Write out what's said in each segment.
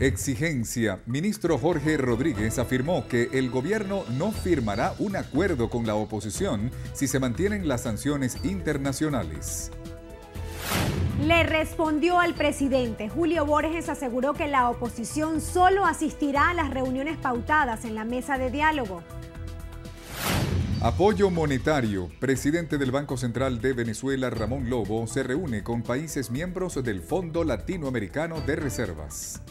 Exigencia. Ministro Jorge Rodríguez afirmó que el gobierno no firmará un acuerdo con la oposición si se mantienen las sanciones internacionales. Le respondió al presidente. Julio Borges aseguró que la oposición solo asistirá a las reuniones pautadas en la mesa de diálogo. Apoyo monetario. Presidente del Banco Central de Venezuela, Ramón Lobo, se reúne con países miembros del Fondo Latinoamericano de Reservas.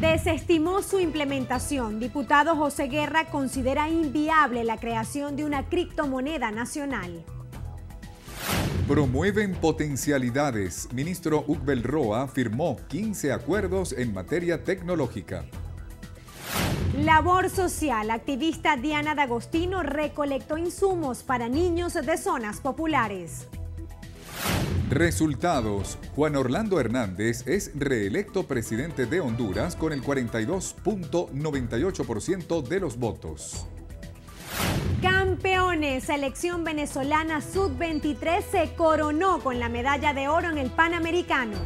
Desestimó su implementación. Diputado José Guerra considera inviable la creación de una criptomoneda nacional. Promueven potencialidades. Ministro Ugbel Roa firmó 15 acuerdos en materia tecnológica. Labor social. Activista Diana D'Agostino recolectó insumos para niños de zonas populares. Resultados. Juan Orlando Hernández es reelecto presidente de Honduras con el 42.98% de los votos. Campeones, selección venezolana sub-23 se coronó con la medalla de oro en el Panamericano.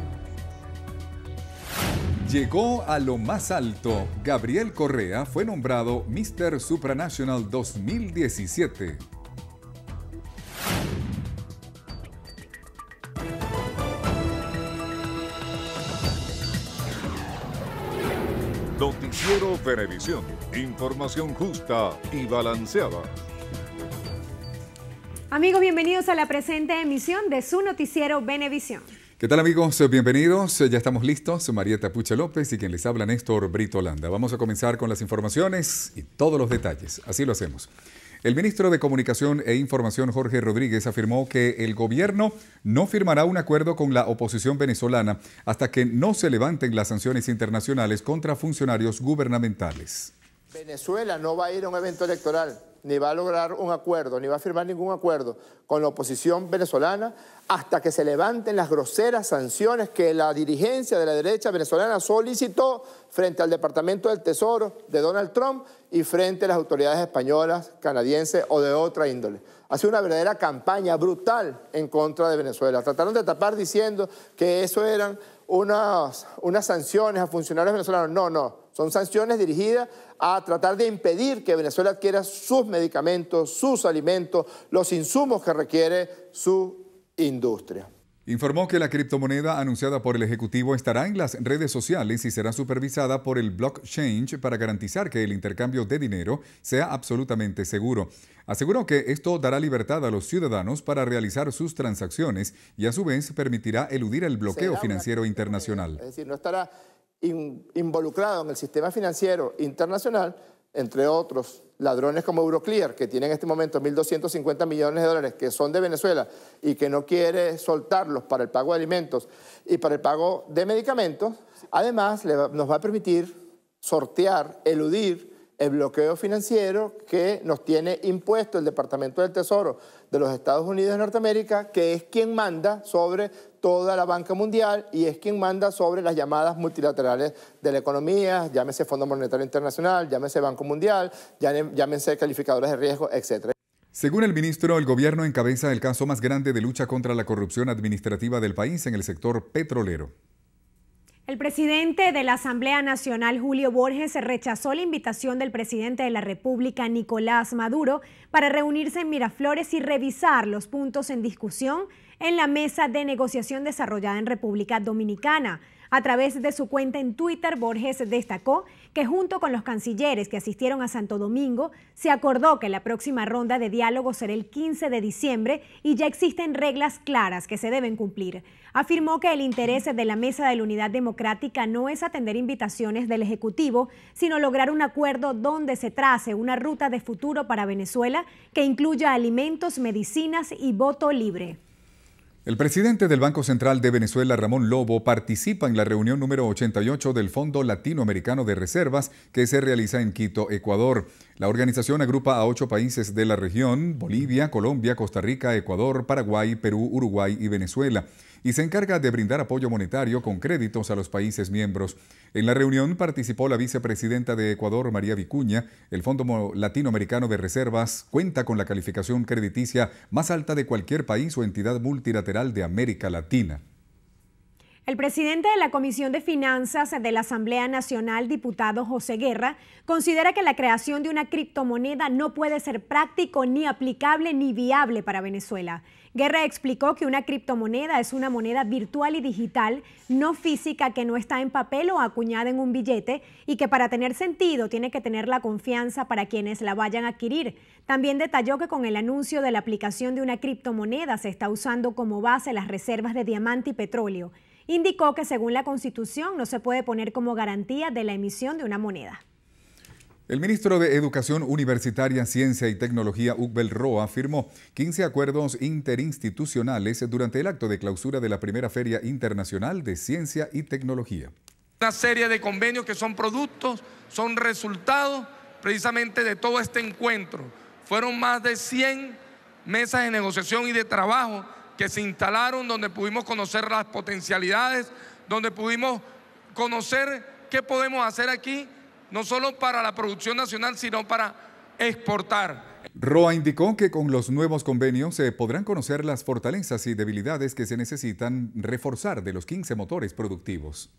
Llegó a lo más alto. Gabriel Correa fue nombrado Mr. Supranational 2017. Noticiero Venevisión, Información justa y balanceada. Amigos, bienvenidos a la presente emisión de su noticiero Benevisión. ¿Qué tal amigos? Bienvenidos. Ya estamos listos. Marieta Pucha López y quien les habla Néstor Brito Holanda. Vamos a comenzar con las informaciones y todos los detalles. Así lo hacemos. El ministro de Comunicación e Información, Jorge Rodríguez, afirmó que el gobierno no firmará un acuerdo con la oposición venezolana hasta que no se levanten las sanciones internacionales contra funcionarios gubernamentales. Venezuela no va a ir a un evento electoral ni va a lograr un acuerdo, ni va a firmar ningún acuerdo con la oposición venezolana hasta que se levanten las groseras sanciones que la dirigencia de la derecha venezolana solicitó frente al Departamento del Tesoro de Donald Trump y frente a las autoridades españolas, canadienses o de otra índole. Ha sido una verdadera campaña brutal en contra de Venezuela. Trataron de tapar diciendo que eso eran unas, unas sanciones a funcionarios venezolanos. No, no. Son sanciones dirigidas a tratar de impedir que Venezuela adquiera sus medicamentos, sus alimentos, los insumos que requiere su industria. Informó que la criptomoneda anunciada por el Ejecutivo estará en las redes sociales y será supervisada por el blockchain para garantizar que el intercambio de dinero sea absolutamente seguro. Aseguró que esto dará libertad a los ciudadanos para realizar sus transacciones y a su vez permitirá eludir el bloqueo financiero internacional. decir, no estará involucrado en el sistema financiero internacional, entre otros ladrones como Euroclear, que tiene en este momento 1.250 millones de dólares que son de Venezuela y que no quiere soltarlos para el pago de alimentos y para el pago de medicamentos, además nos va a permitir sortear, eludir el bloqueo financiero que nos tiene impuesto el Departamento del Tesoro de los Estados Unidos de Norteamérica, que es quien manda sobre toda la banca mundial y es quien manda sobre las llamadas multilaterales de la economía, llámese Fondo Monetario Internacional, llámese Banco Mundial, llámese calificadores de riesgo, etc. Según el ministro, el gobierno encabeza el caso más grande de lucha contra la corrupción administrativa del país en el sector petrolero. El presidente de la Asamblea Nacional, Julio Borges, rechazó la invitación del presidente de la República, Nicolás Maduro, para reunirse en Miraflores y revisar los puntos en discusión en la mesa de negociación desarrollada en República Dominicana. A través de su cuenta en Twitter, Borges destacó que junto con los cancilleres que asistieron a Santo Domingo, se acordó que la próxima ronda de diálogo será el 15 de diciembre y ya existen reglas claras que se deben cumplir. Afirmó que el interés de la Mesa de la Unidad Democrática no es atender invitaciones del Ejecutivo, sino lograr un acuerdo donde se trace una ruta de futuro para Venezuela que incluya alimentos, medicinas y voto libre. El presidente del Banco Central de Venezuela, Ramón Lobo, participa en la reunión número 88 del Fondo Latinoamericano de Reservas que se realiza en Quito, Ecuador. La organización agrupa a ocho países de la región, Bolivia, Colombia, Costa Rica, Ecuador, Paraguay, Perú, Uruguay y Venezuela, y se encarga de brindar apoyo monetario con créditos a los países miembros. En la reunión participó la vicepresidenta de Ecuador, María Vicuña. El Fondo Latinoamericano de Reservas cuenta con la calificación crediticia más alta de cualquier país o entidad multilateral de América Latina. El presidente de la Comisión de Finanzas de la Asamblea Nacional, diputado José Guerra, considera que la creación de una criptomoneda no puede ser práctico, ni aplicable, ni viable para Venezuela. Guerra explicó que una criptomoneda es una moneda virtual y digital, no física, que no está en papel o acuñada en un billete y que para tener sentido tiene que tener la confianza para quienes la vayan a adquirir. También detalló que con el anuncio de la aplicación de una criptomoneda se está usando como base las reservas de diamante y petróleo indicó que según la Constitución no se puede poner como garantía de la emisión de una moneda. El ministro de Educación Universitaria, Ciencia y Tecnología, Ugbel Roa, firmó 15 acuerdos interinstitucionales durante el acto de clausura de la primera Feria Internacional de Ciencia y Tecnología. Una serie de convenios que son productos, son resultados precisamente de todo este encuentro. Fueron más de 100 mesas de negociación y de trabajo que se instalaron, donde pudimos conocer las potencialidades, donde pudimos conocer qué podemos hacer aquí, no solo para la producción nacional, sino para exportar. Roa indicó que con los nuevos convenios se podrán conocer las fortalezas y debilidades que se necesitan reforzar de los 15 motores productivos.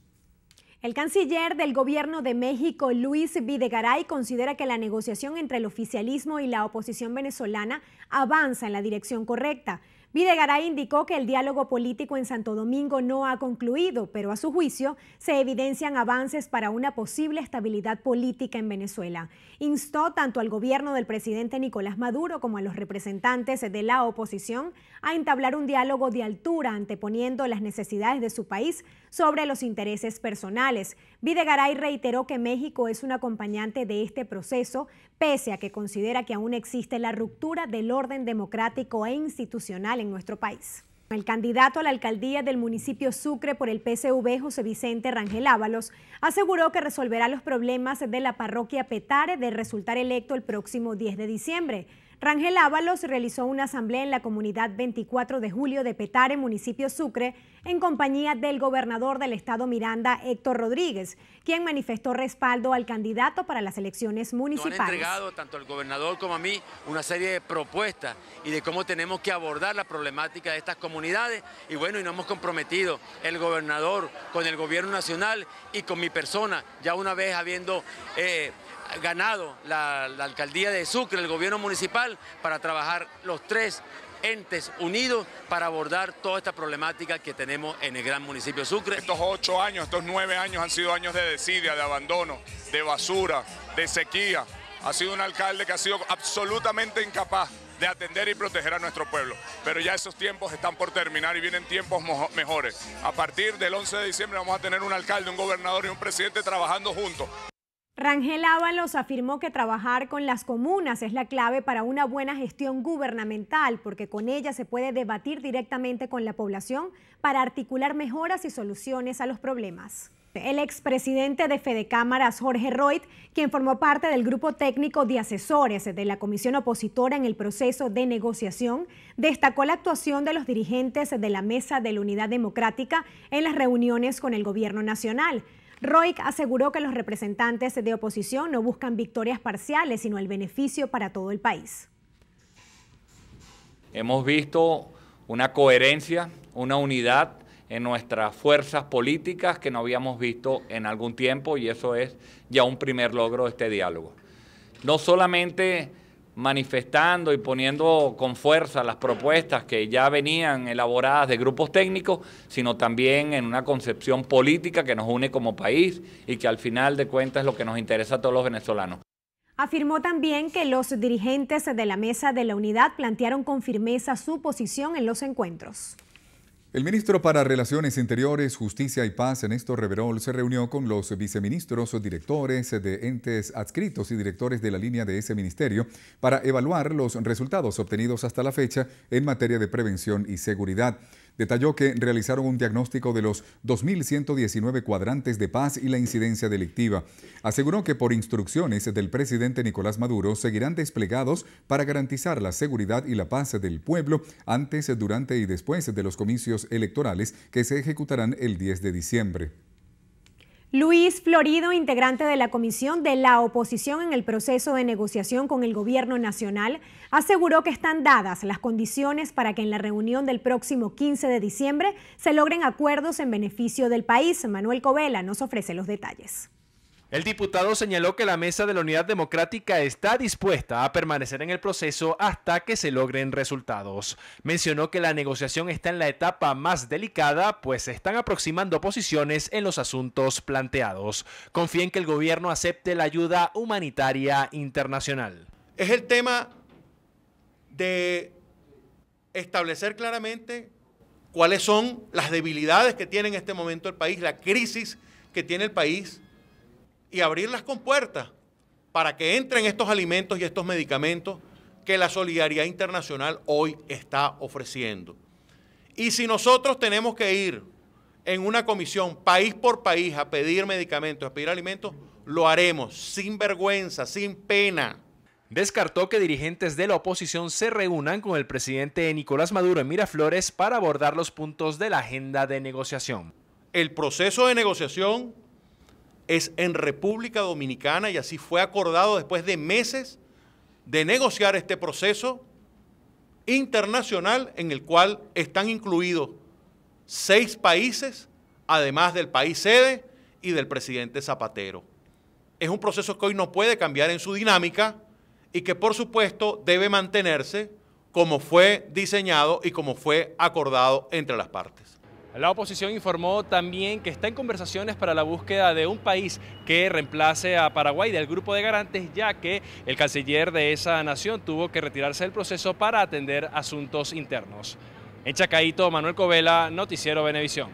El canciller del gobierno de México, Luis Videgaray, considera que la negociación entre el oficialismo y la oposición venezolana avanza en la dirección correcta. Videgaray indicó que el diálogo político en Santo Domingo no ha concluido, pero a su juicio se evidencian avances para una posible estabilidad política en Venezuela. Instó tanto al gobierno del presidente Nicolás Maduro como a los representantes de la oposición a entablar un diálogo de altura anteponiendo las necesidades de su país sobre los intereses personales. Videgaray reiteró que México es un acompañante de este proceso, pese a que considera que aún existe la ruptura del orden democrático e institucional en nuestro país. El candidato a la alcaldía del municipio Sucre por el PCV, José Vicente Rangel Ábalos, aseguró que resolverá los problemas de la parroquia Petare de resultar electo el próximo 10 de diciembre. Rangel Ábalos realizó una asamblea en la comunidad 24 de julio de Petare, municipio Sucre, en compañía del gobernador del estado Miranda, Héctor Rodríguez, quien manifestó respaldo al candidato para las elecciones municipales. Nos han entregado tanto al gobernador como a mí una serie de propuestas y de cómo tenemos que abordar la problemática de estas comunidades y bueno, y nos hemos comprometido el gobernador con el gobierno nacional y con mi persona, ya una vez habiendo... Eh, ganado la, alcaldía de Sucre, el gobierno municipal, para trabajar los tres entes unidos para abordar toda esta problemática que tenemos en el gran municipio de Sucre. Estos ocho años, estos nueve años han sido años de desidia, de abandono, de basura, de sequía. Ha sido un alcalde que ha sido absolutamente incapaz de atender y proteger a nuestro pueblo. Pero ya esos tiempos están por terminar y vienen tiempos mejores. A partir del 11 de diciembre vamos a tener un alcalde, un gobernador y un presidente trabajando juntos. Rangel Ábalos afirmó que trabajar con las comunas es la clave para una buena gestión gubernamental, porque con ella se puede debatir directamente con la población para articular mejoras y soluciones a los problemas. El expresidente de Fede Cámaras, Jorge Royd, quien formó parte del grupo técnico de asesores de la comisión opositora en el proceso de negociación, destacó la actuación de los dirigentes de la Mesa de la Unidad Democrática en las reuniones con el Gobierno Nacional. Roig aseguró que los representantes de oposición no buscan victorias parciales, sino el beneficio para todo el país. Hemos visto una coherencia, una unidad en nuestras fuerzas políticas que no habíamos visto en algún tiempo y eso es ya un primer logro de este diálogo. No solamente manifestando y poniendo con fuerza las propuestas que ya venían elaboradas de grupos técnicos, sino también en una concepción política que nos une como país y que al final de cuentas es lo que nos interesa a todos los venezolanos. Afirmó también que los dirigentes de la Mesa de la Unidad plantearon con firmeza su posición en los encuentros. El ministro para Relaciones Interiores, Justicia y Paz, Ernesto Reverol, se reunió con los viceministros, o directores de entes adscritos y directores de la línea de ese ministerio para evaluar los resultados obtenidos hasta la fecha en materia de prevención y seguridad detalló que realizaron un diagnóstico de los 2.119 cuadrantes de paz y la incidencia delictiva. Aseguró que por instrucciones del presidente Nicolás Maduro seguirán desplegados para garantizar la seguridad y la paz del pueblo antes, durante y después de los comicios electorales que se ejecutarán el 10 de diciembre. Luis Florido, integrante de la Comisión de la Oposición en el proceso de negociación con el Gobierno Nacional, aseguró que están dadas las condiciones para que en la reunión del próximo 15 de diciembre se logren acuerdos en beneficio del país. Manuel Covela nos ofrece los detalles. El diputado señaló que la mesa de la Unidad Democrática está dispuesta a permanecer en el proceso hasta que se logren resultados. Mencionó que la negociación está en la etapa más delicada, pues se están aproximando posiciones en los asuntos planteados. Confía en que el gobierno acepte la ayuda humanitaria internacional. Es el tema de establecer claramente cuáles son las debilidades que tiene en este momento el país, la crisis que tiene el país y abrir las compuertas para que entren estos alimentos y estos medicamentos que la solidaridad internacional hoy está ofreciendo. Y si nosotros tenemos que ir en una comisión país por país a pedir medicamentos, a pedir alimentos, lo haremos sin vergüenza, sin pena. Descartó que dirigentes de la oposición se reúnan con el presidente Nicolás Maduro en Miraflores para abordar los puntos de la agenda de negociación. El proceso de negociación es en República Dominicana y así fue acordado después de meses de negociar este proceso internacional en el cual están incluidos seis países, además del país sede y del presidente Zapatero. Es un proceso que hoy no puede cambiar en su dinámica y que por supuesto debe mantenerse como fue diseñado y como fue acordado entre las partes. La oposición informó también que está en conversaciones para la búsqueda de un país que reemplace a Paraguay del grupo de garantes, ya que el canciller de esa nación tuvo que retirarse del proceso para atender asuntos internos. En Chacaito, Manuel Covela, Noticiero Venevisión.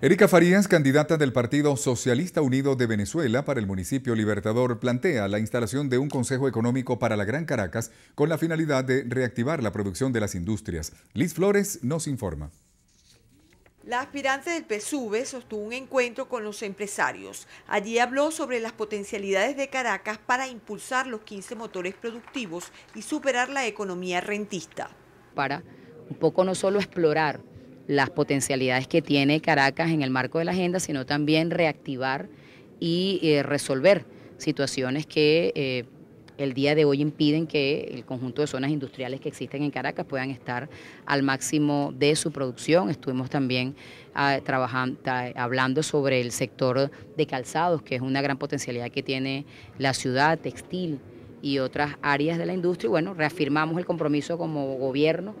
Erika Farías, candidata del Partido Socialista Unido de Venezuela para el municipio Libertador, plantea la instalación de un Consejo Económico para la Gran Caracas con la finalidad de reactivar la producción de las industrias. Liz Flores nos informa. La aspirante del PSUV sostuvo un encuentro con los empresarios. Allí habló sobre las potencialidades de Caracas para impulsar los 15 motores productivos y superar la economía rentista. Para un poco no solo explorar las potencialidades que tiene Caracas en el marco de la agenda, sino también reactivar y eh, resolver situaciones que eh, el día de hoy impiden que el conjunto de zonas industriales que existen en Caracas puedan estar al máximo de su producción. Estuvimos también ah, trabajando, hablando sobre el sector de calzados, que es una gran potencialidad que tiene la ciudad, textil y otras áreas de la industria. bueno, reafirmamos el compromiso como gobierno.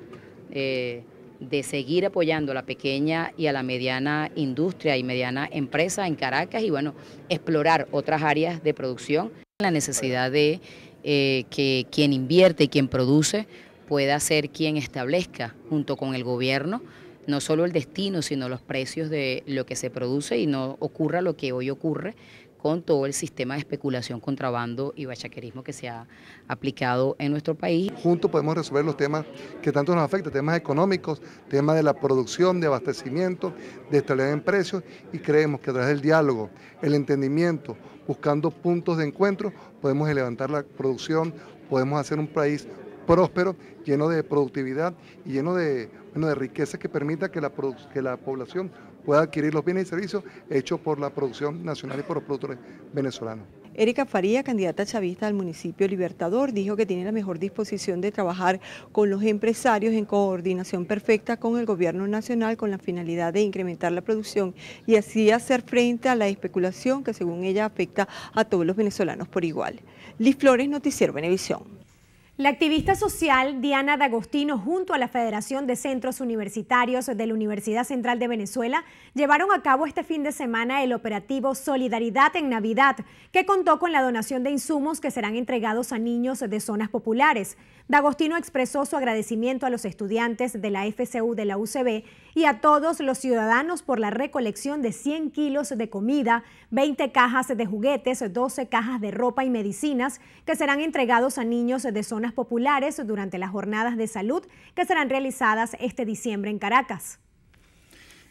Eh, de seguir apoyando a la pequeña y a la mediana industria y mediana empresa en Caracas y bueno, explorar otras áreas de producción la necesidad de eh, que quien invierte y quien produce pueda ser quien establezca junto con el gobierno no solo el destino, sino los precios de lo que se produce y no ocurra lo que hoy ocurre con todo el sistema de especulación, contrabando y bachaquerismo que se ha aplicado en nuestro país. Juntos podemos resolver los temas que tanto nos afectan, temas económicos, temas de la producción, de abastecimiento, de estabilidad en precios y creemos que a través del diálogo, el entendimiento, buscando puntos de encuentro, podemos levantar la producción, podemos hacer un país próspero, lleno de productividad y lleno de, riqueza que permita que la, que la población pueda adquirir los bienes y servicios hechos por la producción nacional y por los productores venezolanos. Erika Faría, candidata chavista al municipio Libertador, dijo que tiene la mejor disposición de trabajar con los empresarios en coordinación perfecta con el gobierno nacional con la finalidad de incrementar la producción y así hacer frente a la especulación que según ella afecta a todos los venezolanos por igual. Liz Flores, Noticiero Venevisión. La activista social Diana D'Agostino junto a la Federación de Centros Universitarios de la Universidad Central de Venezuela llevaron a cabo este fin de semana el operativo Solidaridad en Navidad, que contó con la donación de insumos que serán entregados a niños de zonas populares. D'Agostino expresó su agradecimiento a los estudiantes de la FCU de la UCB y a todos los ciudadanos por la recolección de 100 kilos de comida, 20 cajas de juguetes, 12 cajas de ropa y medicinas que serán entregados a niños de zonas populares durante las jornadas de salud que serán realizadas este diciembre en Caracas.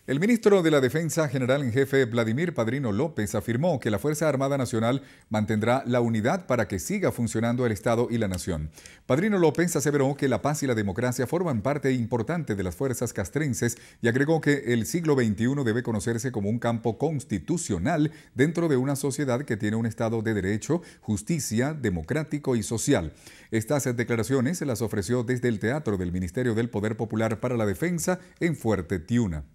El ministro de la Defensa General en Jefe, Vladimir Padrino López, afirmó que la Fuerza Armada Nacional mantendrá la unidad para que siga funcionando el Estado y la nación. Padrino López aseveró que la paz y la democracia forman parte importante de las fuerzas castrenses y agregó que el siglo XXI debe conocerse como un campo constitucional dentro de una sociedad que tiene un Estado de derecho, justicia, democrático y social. Estas declaraciones se las ofreció desde el Teatro del Ministerio del Poder Popular para la Defensa en Fuerte Tiuna.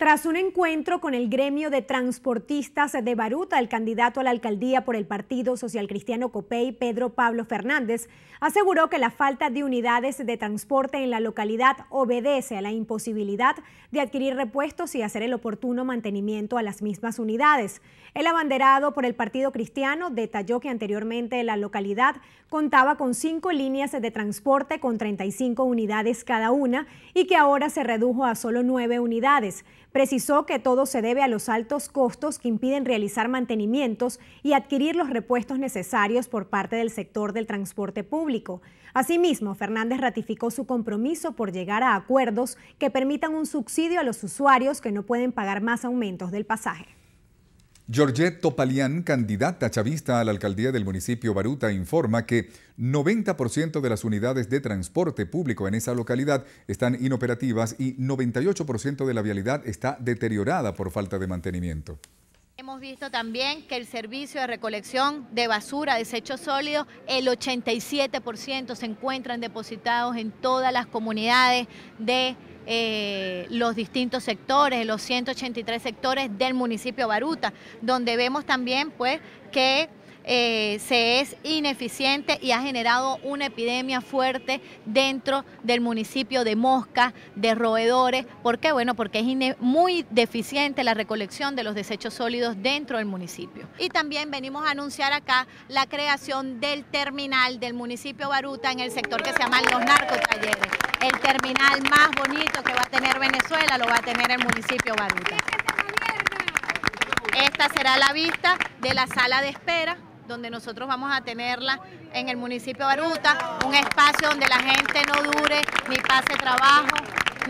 Tras un encuentro con el gremio de transportistas de Baruta, el candidato a la alcaldía por el Partido Social Cristiano Copey, Pedro Pablo Fernández, aseguró que la falta de unidades de transporte en la localidad obedece a la imposibilidad de adquirir repuestos y hacer el oportuno mantenimiento a las mismas unidades. El abanderado por el Partido Cristiano detalló que anteriormente la localidad contaba con cinco líneas de transporte con 35 unidades cada una y que ahora se redujo a solo nueve unidades Precisó que todo se debe a los altos costos que impiden realizar mantenimientos y adquirir los repuestos necesarios por parte del sector del transporte público. Asimismo, Fernández ratificó su compromiso por llegar a acuerdos que permitan un subsidio a los usuarios que no pueden pagar más aumentos del pasaje. Georgette Topalian, candidata chavista a la alcaldía del municipio Baruta, informa que 90% de las unidades de transporte público en esa localidad están inoperativas y 98% de la vialidad está deteriorada por falta de mantenimiento. Hemos visto también que el servicio de recolección de basura, desechos sólidos, el 87% se encuentran depositados en todas las comunidades de eh, los distintos sectores, los 183 sectores del municipio Baruta, donde vemos también pues que eh, se es ineficiente y ha generado una epidemia fuerte dentro del municipio de Mosca, de roedores. ¿Por qué? Bueno, porque es muy deficiente la recolección de los desechos sólidos dentro del municipio. Y también venimos a anunciar acá la creación del terminal del municipio Baruta en el sector que se llama Los Narcotalleres. El terminal más bonito que va a tener Venezuela lo va a tener el municipio Baruta. Esta será la vista de la sala de espera donde nosotros vamos a tenerla en el municipio de Baruta, un espacio donde la gente no dure ni pase trabajo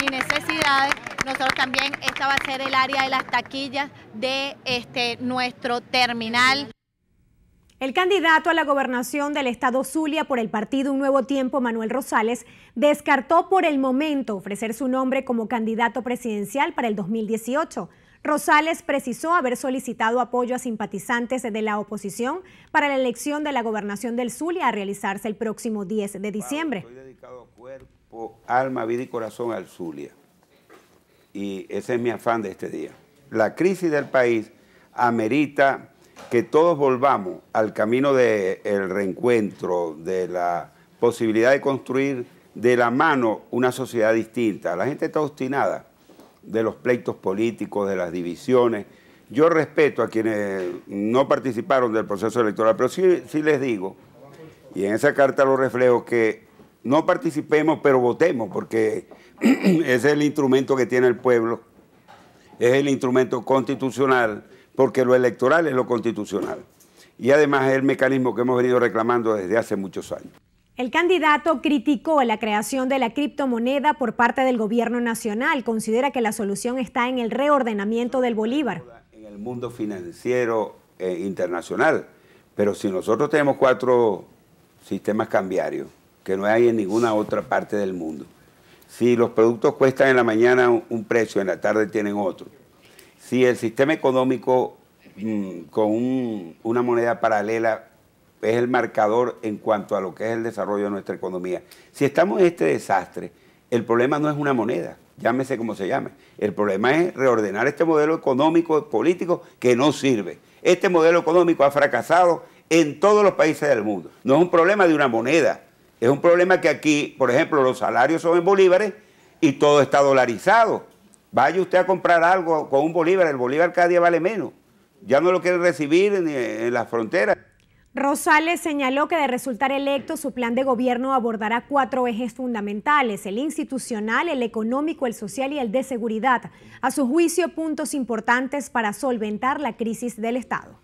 ni necesidades. Nosotros también, esta va a ser el área de las taquillas de este, nuestro terminal. El candidato a la gobernación del estado Zulia por el partido Un Nuevo Tiempo, Manuel Rosales, descartó por el momento ofrecer su nombre como candidato presidencial para el 2018. Rosales precisó haber solicitado apoyo a simpatizantes de la oposición para la elección de la gobernación del Zulia a realizarse el próximo 10 de diciembre. Estoy dedicado cuerpo, alma, vida y corazón al Zulia. Y ese es mi afán de este día. La crisis del país amerita que todos volvamos al camino del reencuentro, de la posibilidad de construir de la mano una sociedad distinta. La gente está obstinada de los pleitos políticos, de las divisiones. Yo respeto a quienes no participaron del proceso electoral, pero sí, les digo, y en esa carta lo reflejo, que no participemos, pero votemos, porque ese es el instrumento que tiene el pueblo, es el instrumento constitucional, porque lo electoral es lo constitucional. Y además es el mecanismo que hemos venido reclamando desde hace muchos años. El candidato criticó la creación de la criptomoneda por parte del gobierno nacional. Considera que la solución está en el reordenamiento del Bolívar. En el mundo financiero eh, internacional. Pero si nosotros tenemos cuatro sistemas cambiarios, que no hay en ninguna otra parte del mundo. Si los productos cuestan en la mañana un precio, en la tarde tienen otro. Si el sistema económico mm, con una moneda paralela es el marcador en cuanto a lo que es el desarrollo de nuestra economía. Si estamos en este desastre, el problema no es una moneda, llámese como se llame. El problema es reordenar este modelo económico, político, que no sirve. Este modelo económico ha fracasado en todos los países del mundo. No es un problema de una moneda, es un problema que aquí, por ejemplo, los salarios son en bolívares y todo está dolarizado. Vaya usted a comprar algo con un bolívar, el bolívar cada día vale menos. Ya no lo quiere recibir en, en las fronteras. Rosales señaló que de resultar electo, su plan de gobierno abordará cuatro ejes fundamentales, el institucional, el económico, el social y el de seguridad. A su juicio, puntos importantes para solventar la crisis del Estado.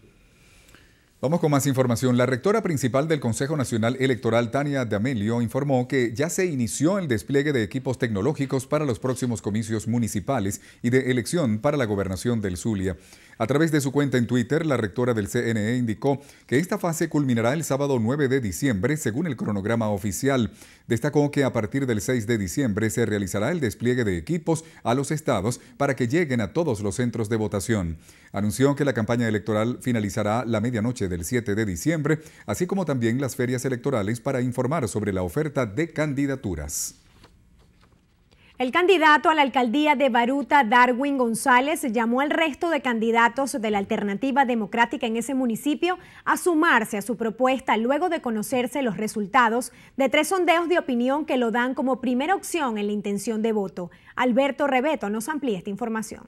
Vamos con más información. La rectora principal del Consejo Nacional Electoral, Tania de Amelio, informó que ya se inició el despliegue de equipos tecnológicos para los próximos comicios municipales y de elección para la gobernación del Zulia. A través de su cuenta en Twitter, la rectora del CNE indicó que esta fase culminará el sábado 9 de diciembre, según el cronograma oficial. Destacó que a partir del 6 de diciembre se realizará el despliegue de equipos a los estados para que lleguen a todos los centros de votación. Anunció que la campaña electoral finalizará la medianoche del 7 de diciembre, así como también las ferias electorales para informar sobre la oferta de candidaturas. El candidato a la alcaldía de Baruta, Darwin González, llamó al resto de candidatos de la alternativa democrática en ese municipio a sumarse a su propuesta luego de conocerse los resultados de tres sondeos de opinión que lo dan como primera opción en la intención de voto. Alberto Rebeto nos amplía esta información.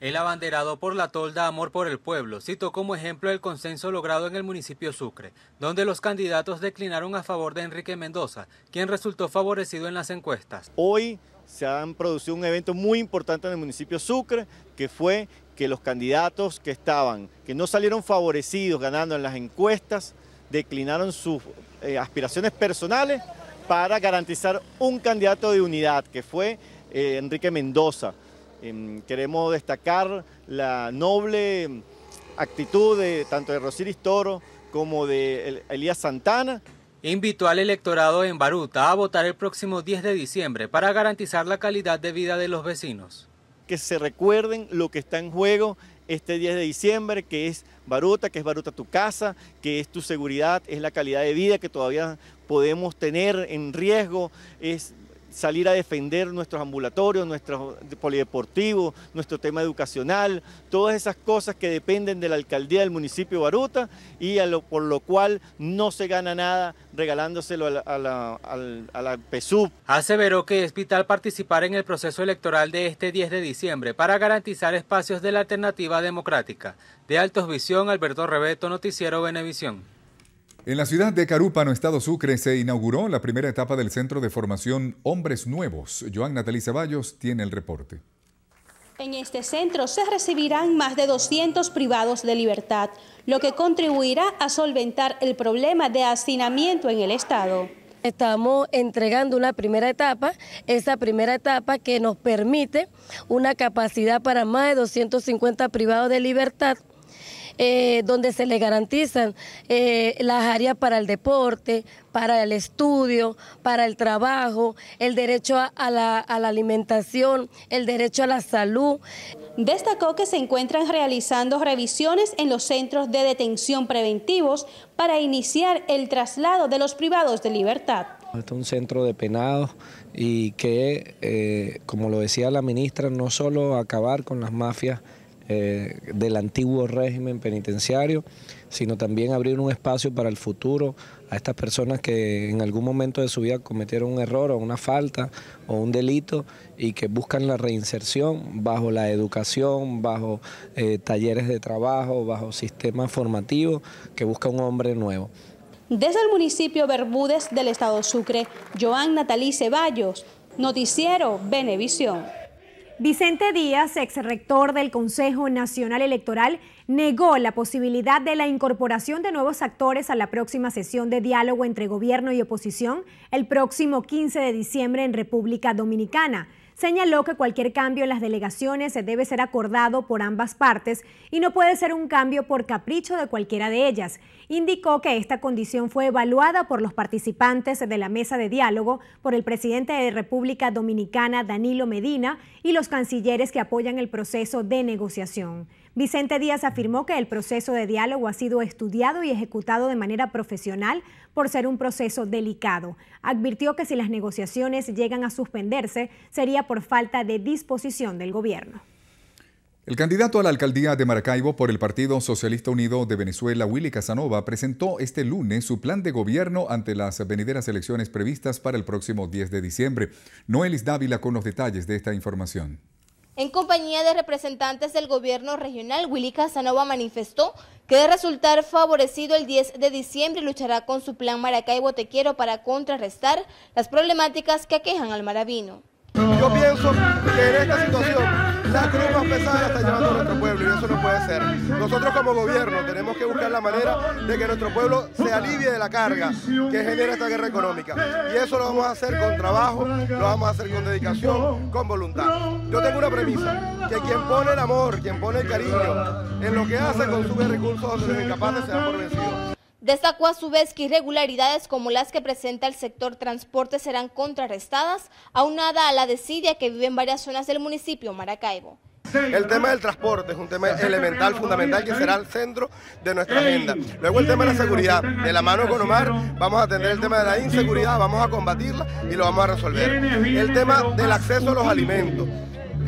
El abanderado por la tolda Amor por el Pueblo citó como ejemplo el consenso logrado en el municipio Sucre, donde los candidatos declinaron a favor de Enrique Mendoza, quien resultó favorecido en las encuestas. Hoy se han producido un evento muy importante en el municipio de Sucre, que fue que los candidatos que estaban, que no salieron favorecidos ganando en las encuestas, declinaron sus eh, aspiraciones personales para garantizar un candidato de unidad, que fue eh, Enrique Mendoza. Em, queremos destacar la noble actitud de tanto de Rosiris Toro como de Elías Santana, invitó al electorado en Baruta a votar el próximo 10 de diciembre para garantizar la calidad de vida de los vecinos. Que se recuerden lo que está en juego este 10 de diciembre, que es Baruta, que es Baruta tu casa, que es tu seguridad, es la calidad de vida que todavía podemos tener en riesgo, salir a defender nuestros ambulatorios, nuestros polideportivos, nuestro tema educacional, todas esas cosas que dependen de la alcaldía del municipio Baruta y por lo cual no se gana nada regalándoselo a la, a Aseveró que es vital participar en el proceso electoral de este 10 de diciembre para garantizar espacios de la alternativa democrática. De Altos Visión, Alberto Rebeto, Noticiero Benevisión. En la ciudad de Carúpano, Estado Sucre, se inauguró la primera etapa del Centro de Formación Hombres Nuevos. Joan Natalí Ceballos tiene el reporte. En este centro se recibirán más de 200 privados de libertad, lo que contribuirá a solventar el problema de hacinamiento en el Estado. Estamos entregando una primera etapa, esa primera etapa que nos permite una capacidad para más de 250 privados de libertad eh, donde se le garantizan eh, las áreas para el deporte, para el estudio, para el trabajo, el derecho a, la, alimentación, el derecho a la salud. Destacó que se encuentran realizando revisiones en los centros de detención preventivos para iniciar el traslado de los privados de libertad. Este es un centro de penados y que, eh, como lo decía la ministra, no solo acabar con las mafias eh, del antiguo régimen penitenciario, sino también abrir un espacio para el futuro a estas personas que en algún momento de su vida cometieron un error o una falta o un delito y que buscan la reinserción bajo la educación, bajo eh, talleres de trabajo, bajo sistemas formativos que busca un hombre nuevo. Desde el municipio Bermúdez del Estado Sucre, Joan Natalí Ceballos, Noticiero Benevisión. Vicente Díaz, ex rector del Consejo Nacional Electoral, negó la posibilidad de la incorporación de nuevos actores a la próxima sesión de diálogo entre gobierno y oposición el próximo 15 de diciembre en República Dominicana señaló que cualquier cambio en las delegaciones debe ser acordado por ambas partes y no puede ser un cambio por capricho de cualquiera de ellas. Indicó que esta condición fue evaluada por los participantes de la mesa de diálogo, por el presidente de República Dominicana, Danilo Medina, y los cancilleres que apoyan el proceso de negociación. Vicente Díaz afirmó que el proceso de diálogo ha sido estudiado y ejecutado de manera profesional por ser un proceso delicado. Advirtió que si las negociaciones llegan a suspenderse, sería por falta de disposición del gobierno. El candidato a la alcaldía de Maracaibo por el Partido Socialista Unido de Venezuela, Willy Casanova, presentó este lunes su plan de gobierno ante las venideras elecciones previstas para el próximo 10 de diciembre. Noelis Dávila con los detalles de esta información. En compañía de representantes del gobierno regional, Willy Casanova manifestó que de resultar favorecido el 10 de diciembre luchará con su plan Maracaibo Te para contrarrestar las problemáticas que aquejan al maravino. Yo pienso que en esta situación la cruz más pesada está llevando a nuestro pueblo y eso no puede ser. Nosotros como gobierno tenemos que buscar la manera de que nuestro pueblo se alivie de la carga que genera esta guerra económica. Y eso lo vamos a hacer con trabajo, lo vamos a hacer con dedicación, con voluntad. Yo tengo una premisa, que quien pone el amor, quien pone el cariño en lo que hace, consume recursos donde los incapaces se dan por vencidos. Destacó a su vez que irregularidades como las que presenta el sector transporte serán contrarrestadas, aunada a la desidia que vive en varias zonas del municipio Maracaibo. El tema del transporte es un tema elemental, fundamental, que será el centro de nuestra agenda. Luego el tema de la seguridad, de la mano con Omar, vamos a atender el tema de la inseguridad, vamos a combatirla y lo vamos a resolver. El tema del acceso a los alimentos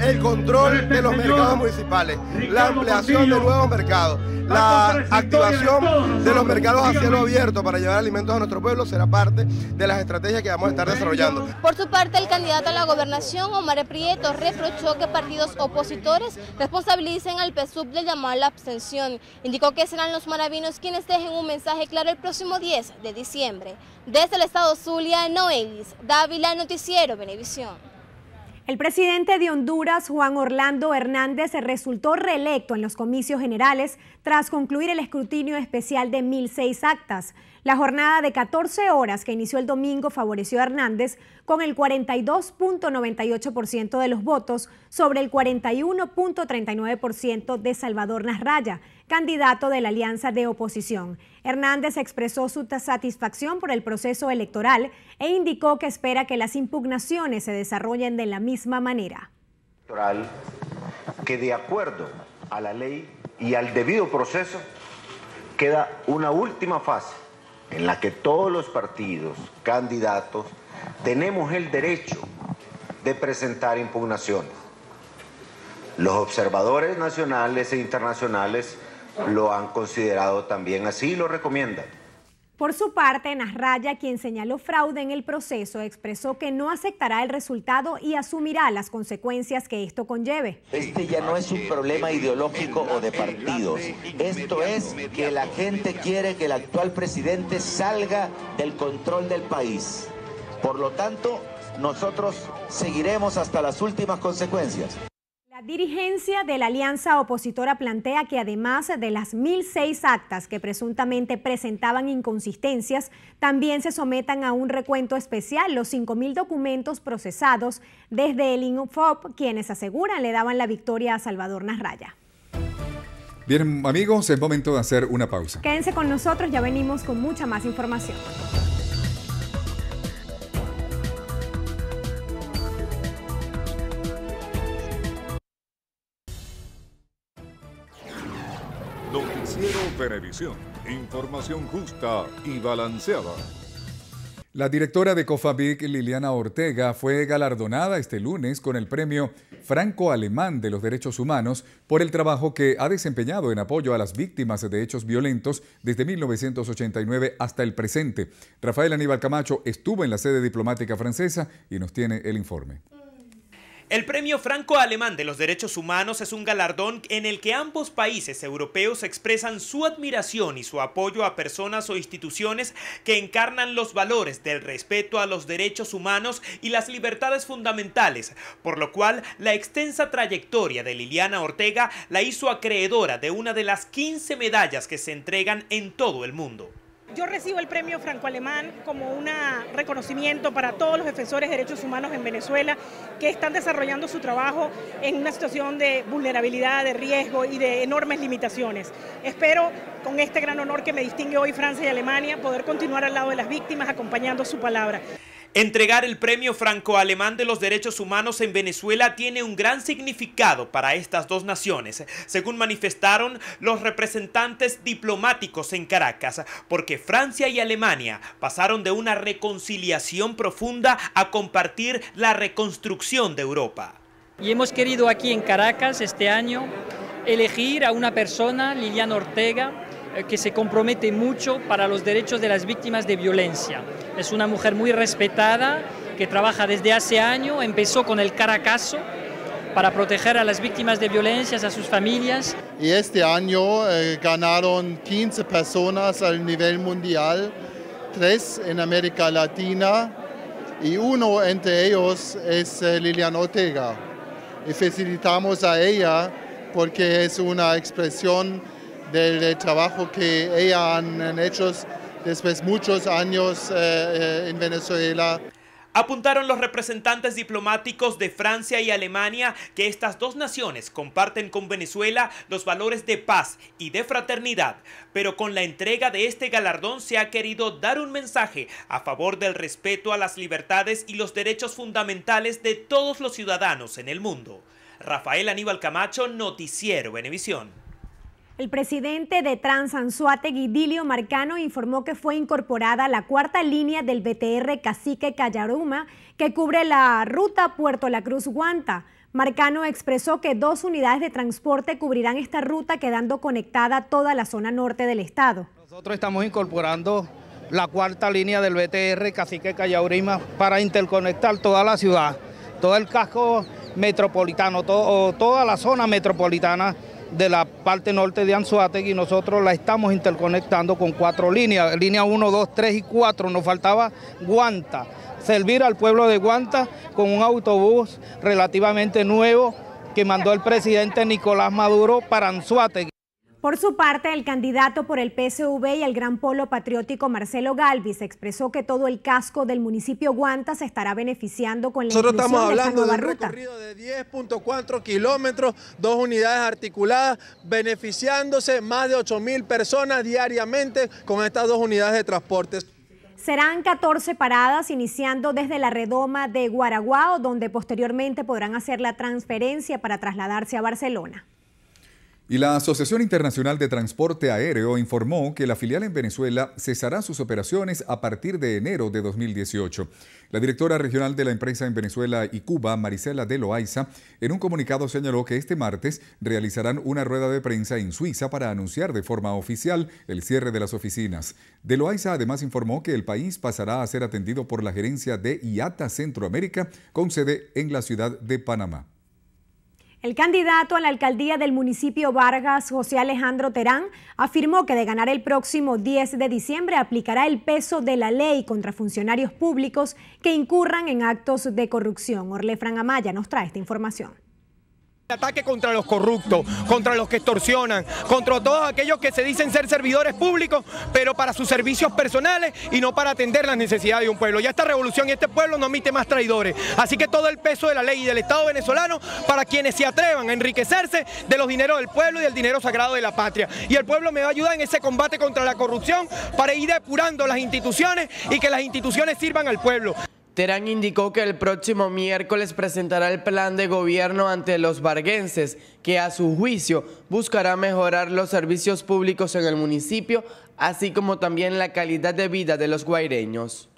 el control este de los mercados municipales, la ampliación de nuevos mercados, la activación de los mercados a cielo abierto para llevar alimentos a nuestro pueblo será parte de las estrategias que vamos a estar desarrollando. Por su parte, el candidato a la gobernación, Omar Prieto, reprochó que partidos opositores responsabilicen al PSUV de llamar la abstención. Indicó que serán los maravinos quienes dejen un mensaje claro el próximo 10 de diciembre. Desde el estado Zulia, Noelis, Dávila, Noticiero, Venevisión. El presidente de Honduras, Juan Orlando Hernández, se resultó reelecto en los comicios generales tras concluir el escrutinio especial de 1.006 actas. La jornada de 14 horas que inició el domingo favoreció a Hernández con el 42.98% de los votos sobre el 41.39% de Salvador Nasraya, candidato de la alianza de oposición. Hernández expresó su satisfacción por el proceso electoral e indicó que espera que las impugnaciones se desarrollen de la misma manera. que de acuerdo a la ley y al debido proceso queda una última fase en la que todos los partidos, candidatos, tenemos el derecho de presentar impugnaciones. Los observadores nacionales e internacionales lo han considerado también así y lo recomiendan. Por su parte, Nasralla, quien señaló fraude en el proceso, expresó que no aceptará el resultado y asumirá las consecuencias que esto conlleve. Este ya no es un problema ideológico o de partidos. Esto es que la gente quiere que el actual presidente salga del control del país. Por lo tanto, nosotros seguiremos hasta las últimas consecuencias dirigencia de la alianza opositora plantea que además de las 1.006 actas que presuntamente presentaban inconsistencias, también se sometan a un recuento especial los 5.000 documentos procesados desde el INFOP, quienes aseguran le daban la victoria a Salvador Nasraya. Bien amigos, es momento de hacer una pausa. Quédense con nosotros, ya venimos con mucha más información. Televisión, Información justa y balanceada. La directora de COFABIC, Liliana Ortega, fue galardonada este lunes con el premio Franco Alemán de los Derechos Humanos por el trabajo que ha desempeñado en apoyo a las víctimas de hechos violentos desde 1989 hasta el presente. Rafael Aníbal Camacho estuvo en la sede diplomática francesa y nos tiene el informe. El Premio Franco-Alemán de los Derechos Humanos es un galardón en el que ambos países europeos expresan su admiración y su apoyo a personas o instituciones que encarnan los valores del respeto a los derechos humanos y las libertades fundamentales, por lo cual la extensa trayectoria de Liliana Ortega la hizo acreedora de una de las 15 medallas que se entregan en todo el mundo. Yo recibo el premio franco-alemán como un reconocimiento para todos los defensores de derechos humanos en Venezuela que están desarrollando su trabajo en una situación de vulnerabilidad, de riesgo y de enormes limitaciones. Espero con este gran honor que me distingue hoy Francia y Alemania poder continuar al lado de las víctimas acompañando su palabra. Entregar el Premio Franco-Alemán de los Derechos Humanos en Venezuela tiene un gran significado para estas dos naciones, según manifestaron los representantes diplomáticos en Caracas, porque Francia y Alemania pasaron de una reconciliación profunda a compartir la reconstrucción de Europa. Y hemos querido aquí en Caracas este año elegir a una persona, Liliana Ortega, eh, que se compromete mucho para los derechos de las víctimas de violencia. Es una mujer muy respetada que trabaja desde hace años, empezó con el Caracaso para proteger a las víctimas de violencias, a sus familias. Y este año eh, ganaron 15 personas al nivel mundial, tres en América Latina y uno entre ellos es eh, Lilian Ortega. Y felicitamos a ella porque es una expresión del trabajo que ella han hecho después muchos años eh, eh, en Venezuela. Apuntaron los representantes diplomáticos de Francia y Alemania que estas dos naciones comparten con Venezuela los valores de paz y de fraternidad, pero con la entrega de este galardón se ha querido dar un mensaje a favor del respeto a las libertades y los derechos fundamentales de todos los ciudadanos en el mundo. Rafael Aníbal Camacho, Noticiero Venevisión. El presidente de Transanzuate, Guidilio Marcano, informó que fue incorporada la cuarta línea del BTR Cacique Callaruma, que cubre la ruta Puerto La Cruz-Guanta. Marcano expresó que dos unidades de transporte cubrirán esta ruta, quedando conectada toda la zona norte del estado. Nosotros estamos incorporando la cuarta línea del BTR Cacique Callaurima para interconectar toda la ciudad, todo el casco metropolitano, toda la zona metropolitana de la parte norte de Anzuategui, nosotros la estamos interconectando con cuatro líneas, línea 1, 2, 3 y 4, nos faltaba Guanta, servir al pueblo de Guanta con un autobús relativamente nuevo que mandó el presidente Nicolás Maduro para Anzuategui. Por su parte, el candidato por el PSV y el Gran Polo Patriótico Marcelo Galvis expresó que todo el casco del municipio Guanta se estará beneficiando con la Nosotros estamos hablando de, de un recorrido de 10.4 kilómetros, dos unidades articuladas, beneficiándose más de 8 mil personas diariamente con estas dos unidades de transporte. Serán 14 paradas iniciando desde la redoma de Guaraguao, donde posteriormente podrán hacer la transferencia para trasladarse a Barcelona. Y la Asociación Internacional de Transporte Aéreo informó que la filial en Venezuela cesará sus operaciones a partir de enero de 2018. La directora regional de la empresa en Venezuela y Cuba, Marisela de Loaiza, en un comunicado señaló que este martes realizarán una rueda de prensa en Suiza para anunciar de forma oficial el cierre de las oficinas. De Loaiza además informó que el país pasará a ser atendido por la gerencia de IATA Centroamérica con sede en la ciudad de Panamá. El candidato a la alcaldía del municipio Vargas, José Alejandro Terán, afirmó que de ganar el próximo 10 de diciembre aplicará el peso de la ley contra funcionarios públicos que incurran en actos de corrupción. Orlefran Amaya nos trae esta información ataque contra los corruptos, contra los que extorsionan, contra todos aquellos que se dicen ser servidores públicos, pero para sus servicios personales y no para atender las necesidades de un pueblo. Ya esta revolución y este pueblo no admite más traidores. Así que todo el peso de la ley y del Estado venezolano para quienes se atrevan a enriquecerse de los dineros del pueblo y del dinero sagrado de la patria. Y el pueblo me va a ayudar en ese combate contra la corrupción para ir depurando las instituciones y que las instituciones sirvan al pueblo. Terán indicó que el próximo miércoles presentará el plan de gobierno ante los barguenses, que a su juicio buscará mejorar los servicios públicos en el municipio, así como también la calidad de vida de los guaireños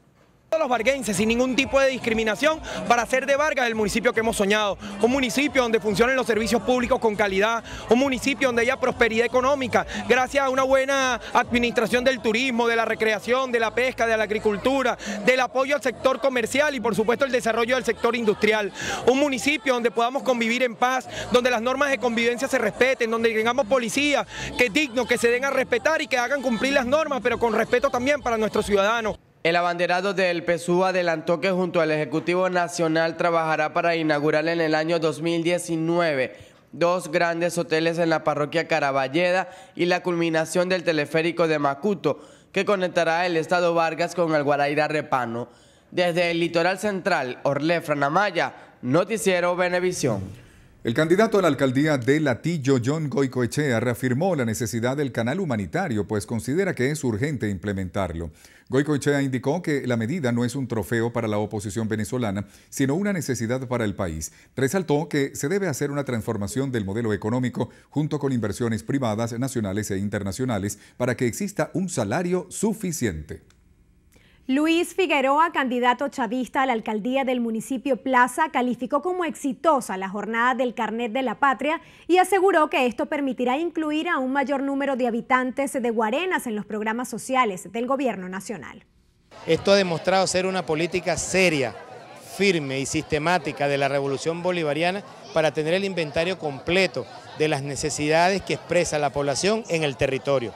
los varguenses sin ningún tipo de discriminación para hacer de Vargas el municipio que hemos soñado. Un municipio donde funcionen los servicios públicos con calidad, un municipio donde haya prosperidad económica, gracias a una buena administración del turismo, de la recreación, de la pesca, de la agricultura, del apoyo al sector comercial y por supuesto el desarrollo del sector industrial. Un municipio donde podamos convivir en paz, donde las normas de convivencia se respeten, donde tengamos policías que dignos, que se den a respetar y que hagan cumplir las normas, pero con respeto también para nuestros ciudadanos. El abanderado del PSU adelantó que junto al Ejecutivo Nacional trabajará para inaugurar en el año 2019 dos grandes hoteles en la parroquia Caraballeda y la culminación del teleférico de Macuto, que conectará el estado Vargas con el Guaraira Repano. Desde el litoral central, Orlé Franamaya, Noticiero Benevisión. El candidato a la alcaldía de Latillo, John Goicoechea, reafirmó la necesidad del canal humanitario, pues considera que es urgente implementarlo. Goicoechea indicó que la medida no es un trofeo para la oposición venezolana, sino una necesidad para el país. Resaltó que se debe hacer una transformación del modelo económico junto con inversiones privadas, nacionales e internacionales para que exista un salario suficiente. Luis Figueroa, candidato chavista a la alcaldía del municipio Plaza, calificó como exitosa la jornada del Carnet de la Patria y aseguró que esto permitirá incluir a un mayor número de habitantes de Guarenas en los programas sociales del gobierno nacional. Esto ha demostrado ser una política seria, firme y sistemática de la revolución bolivariana para tener el inventario completo de las necesidades que expresa la población en el territorio.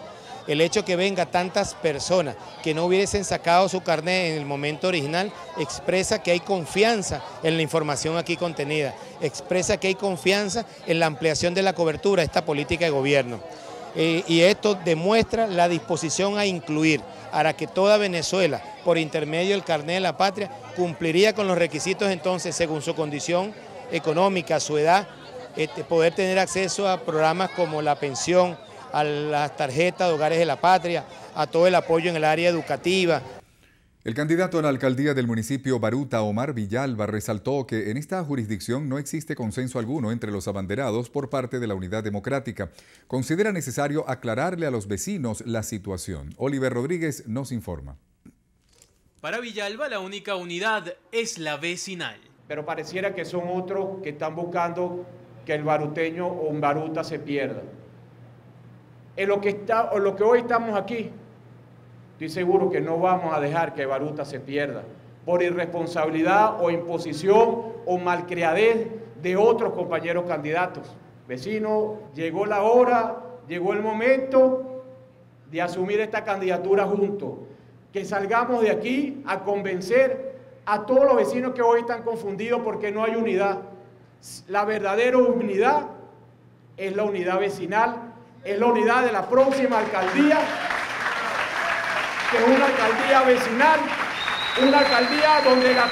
El hecho que venga tantas personas que no hubiesen sacado su carnet en el momento original expresa que hay confianza en la información aquí contenida, expresa que hay confianza en la ampliación de la cobertura de esta política de gobierno. Eh, y esto demuestra la disposición a incluir para que toda Venezuela, por intermedio del carnet de la patria, cumpliría con los requisitos entonces, según su condición económica, su edad, este, poder tener acceso a programas como la pensión, a las tarjetas de hogares de la patria, a todo el apoyo en el área educativa. El candidato a la alcaldía del municipio Baruta, Omar Villalba, resaltó que en esta jurisdicción no existe consenso alguno entre los abanderados por parte de la Unidad Democrática. Considera necesario aclararle a los vecinos la situación. Oliver Rodríguez nos informa. Para Villalba la única unidad es la vecinal. Pero pareciera que son otros que están buscando que el baruteño o un baruta se pierda en lo que, está, lo que hoy estamos aquí, estoy seguro que no vamos a dejar que Baruta se pierda por irresponsabilidad o imposición o malcriadez de otros compañeros candidatos. Vecino, llegó la hora, llegó el momento de asumir esta candidatura juntos. Que salgamos de aquí a convencer a todos los vecinos que hoy están confundidos porque no hay unidad. La verdadera unidad es la unidad vecinal es la unidad de la próxima alcaldía, que es una alcaldía vecinal, una alcaldía donde la,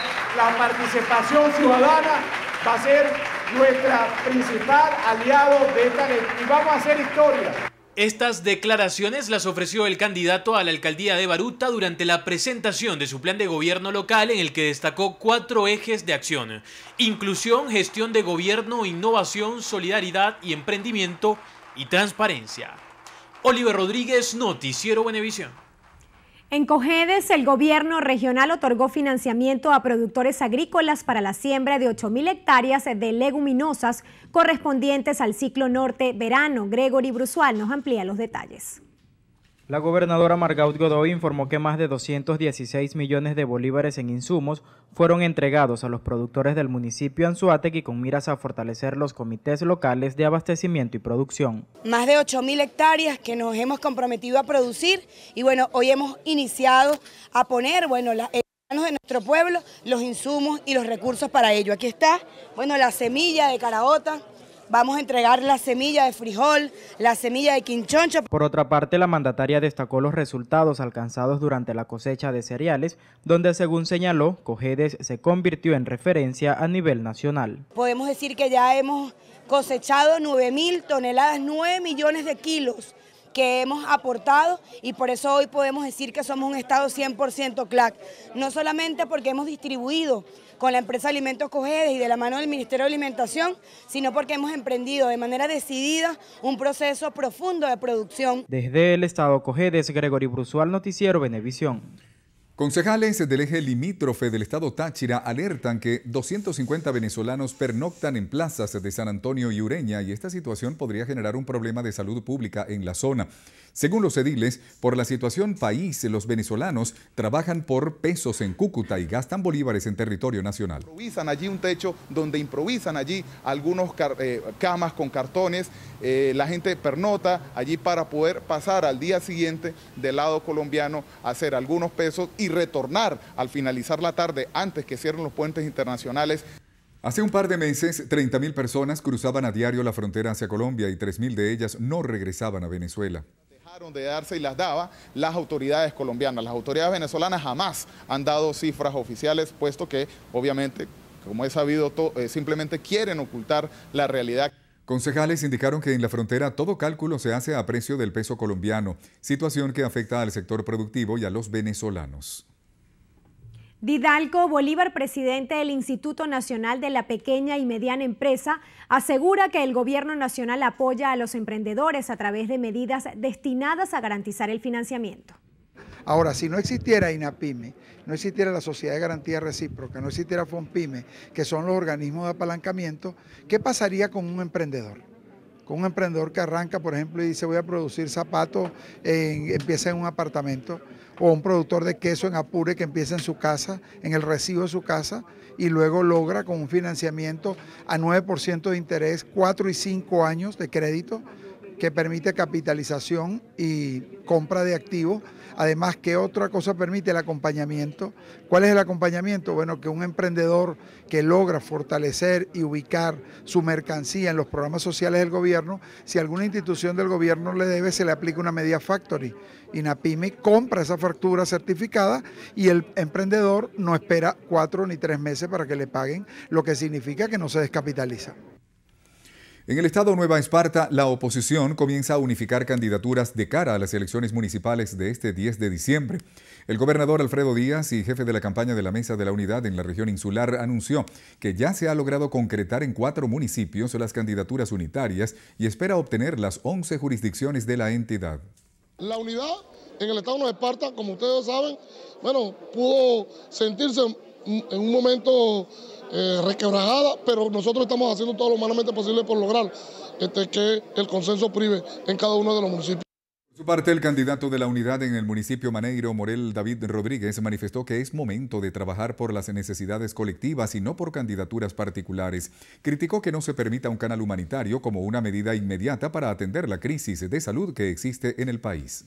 participación ciudadana va a ser nuestra principal aliado de esta ley y vamos a hacer historia. Estas declaraciones las ofreció el candidato a la alcaldía de Baruta durante la presentación de su plan de gobierno local en el que destacó cuatro ejes de acción. Inclusión, gestión de gobierno, innovación, solidaridad y emprendimiento y transparencia. Oliver Rodríguez, Noticiero Benevisión. En Cojedes, el gobierno regional otorgó financiamiento a productores agrícolas para la siembra de 8.000 hectáreas de leguminosas correspondientes al ciclo norte-verano. Gregory Brusual nos amplía los detalles. La gobernadora Margaud Godoy informó que más de 216 millones de bolívares en insumos fueron entregados a los productores del municipio Anzuategui y con miras a fortalecer los comités locales de abastecimiento y producción. Más de 8.000 hectáreas que nos hemos comprometido a producir y bueno, hoy hemos iniciado a poner, bueno, manos de nuestro pueblo los insumos y los recursos para ello. Aquí está, bueno, la semilla de caraota, Vamos a entregar la semilla de frijol, la semilla de quinchoncho. Por otra parte, la mandataria destacó los resultados alcanzados durante la cosecha de cereales, donde según señaló, Cogedes se convirtió en referencia a nivel nacional. Podemos decir que ya hemos cosechado 9 mil toneladas, 9 millones de kilos que hemos aportado y por eso hoy podemos decir que somos un Estado 100% CLAC. No solamente porque hemos distribuido con la empresa Alimentos Cogedes y de la mano del Ministerio de Alimentación, sino porque hemos emprendido de manera decidida un proceso profundo de producción. Desde el Estado Cogedes, Gregory Brusual, Noticiero Benevisión. Concejales del eje limítrofe del estado Táchira alertan que 250 venezolanos pernoctan en plazas de San Antonio y Ureña y esta situación podría generar un problema de salud pública en la zona. Según los ediles, por la situación país, los venezolanos trabajan por pesos en Cúcuta y gastan bolívares en territorio nacional. Improvisan allí un techo donde improvisan allí algunos eh, camas con cartones, eh, la gente pernota allí para poder pasar al día siguiente del lado colombiano, a hacer algunos pesos y y retornar al finalizar la tarde antes que cierren los puentes internacionales. Hace un par de meses, 30.000 personas cruzaban a diario la frontera hacia Colombia y 3.000 de ellas no regresaban a Venezuela Dejaron de darse y las daba las autoridades colombianas. Las autoridades venezolanas jamás han dado cifras oficiales, puesto que obviamente, como he sabido, eh, simplemente quieren ocultar la realidad. Concejales indicaron que en la frontera todo cálculo se hace a precio del peso colombiano, situación que afecta al sector productivo y a los venezolanos. Didalco Bolívar, presidente del Instituto Nacional de la Pequeña y Mediana Empresa, asegura que el gobierno nacional apoya a los emprendedores a través de medidas destinadas a garantizar el financiamiento. Ahora, si no existiera INAPIME, no existiera la Sociedad de Garantía Recíproca, no existiera FONPYME, que son los organismos de apalancamiento, ¿qué pasaría con un emprendedor? Con un emprendedor que arranca, por ejemplo, y dice voy a producir zapatos, empieza en un apartamento, o un productor de queso en Apure que empieza en su casa, en el recibo de su casa, y luego logra con un financiamiento a 9% de interés, 4 y 5 años de crédito, que permite capitalización y compra de activos. Además, que otra cosa permite? El acompañamiento. ¿Cuál es el acompañamiento? Bueno, que un emprendedor que logra fortalecer y ubicar su mercancía en los programas sociales del gobierno, si alguna institución del gobierno le debe, se le aplica una media factory. INAPIME compra esa factura certificada y el emprendedor no espera cuatro ni tres meses para que le paguen, lo que significa que no se descapitaliza. En el estado Nueva Esparta, la oposición comienza a unificar candidaturas de cara a las elecciones municipales de este 10 de diciembre. El gobernador Alfredo Díaz y jefe de la campaña de la Mesa de la Unidad en la región insular anunció que ya se ha logrado concretar en cuatro municipios las candidaturas unitarias y espera obtener las 11 jurisdicciones de la entidad. La unidad en el estado Nueva Esparta, como ustedes saben, bueno, pudo sentirse en un momento eh, requebrajada, pero nosotros estamos haciendo todo lo humanamente posible por lograr este, que el consenso prive en cada uno de los municipios. Por su parte, el candidato de la unidad en el municipio Maneiro, Morel David Rodríguez, manifestó que es momento de trabajar por las necesidades colectivas y no por candidaturas particulares. Criticó que no se permita un canal humanitario como una medida inmediata para atender la crisis de salud que existe en el país.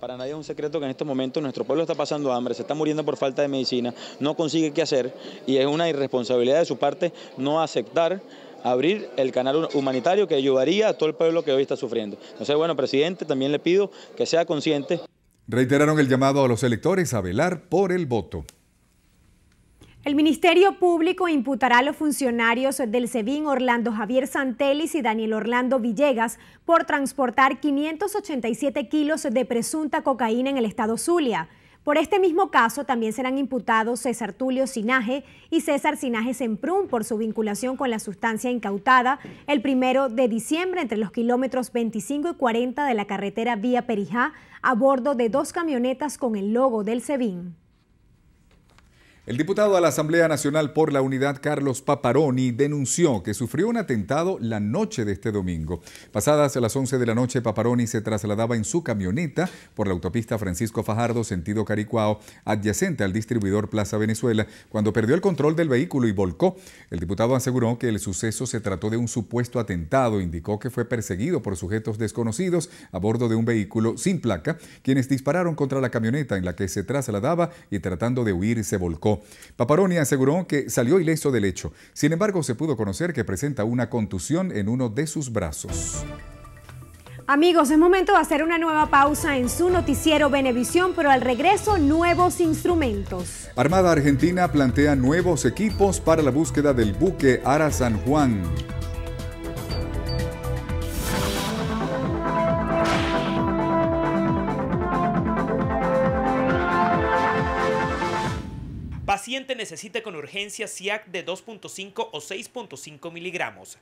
Para nadie es un secreto que en estos momentos nuestro pueblo está pasando hambre, se está muriendo por falta de medicina, no consigue qué hacer y es una irresponsabilidad de su parte no aceptar abrir el canal humanitario que ayudaría a todo el pueblo que hoy está sufriendo. Entonces, bueno, presidente, también le pido que sea consciente. Reiteraron el llamado a los electores a velar por el voto. El Ministerio Público imputará a los funcionarios del SEBIN Orlando Javier Santelis y Daniel Orlando Villegas por transportar 587 kilos de presunta cocaína en el estado Zulia. Por este mismo caso también serán imputados César Tulio Sinaje y César Sinaje Semprún por su vinculación con la sustancia incautada el primero de diciembre entre los kilómetros 25 y 40 de la carretera Vía Perijá a bordo de dos camionetas con el logo del SEBIN. El diputado a la Asamblea Nacional por la Unidad, Carlos Paparoni, denunció que sufrió un atentado la noche de este domingo. Pasadas las 11 de la noche, Paparoni se trasladaba en su camioneta por la autopista Francisco Fajardo, sentido Caricuao, adyacente al distribuidor Plaza Venezuela, cuando perdió el control del vehículo y volcó. El diputado aseguró que el suceso se trató de un supuesto atentado. Indicó que fue perseguido por sujetos desconocidos a bordo de un vehículo sin placa, quienes dispararon contra la camioneta en la que se trasladaba y tratando de huir se volcó. Paparoni aseguró que salió ileso del hecho. Sin embargo, se pudo conocer que presenta una contusión en uno de sus brazos. Amigos, es momento de hacer una nueva pausa en su noticiero Benevisión, pero al regreso nuevos instrumentos. Armada Argentina plantea nuevos equipos para la búsqueda del buque Ara San Juan. paciente necesita con urgencia SIAC de 2.5 o 6.5 miligramos,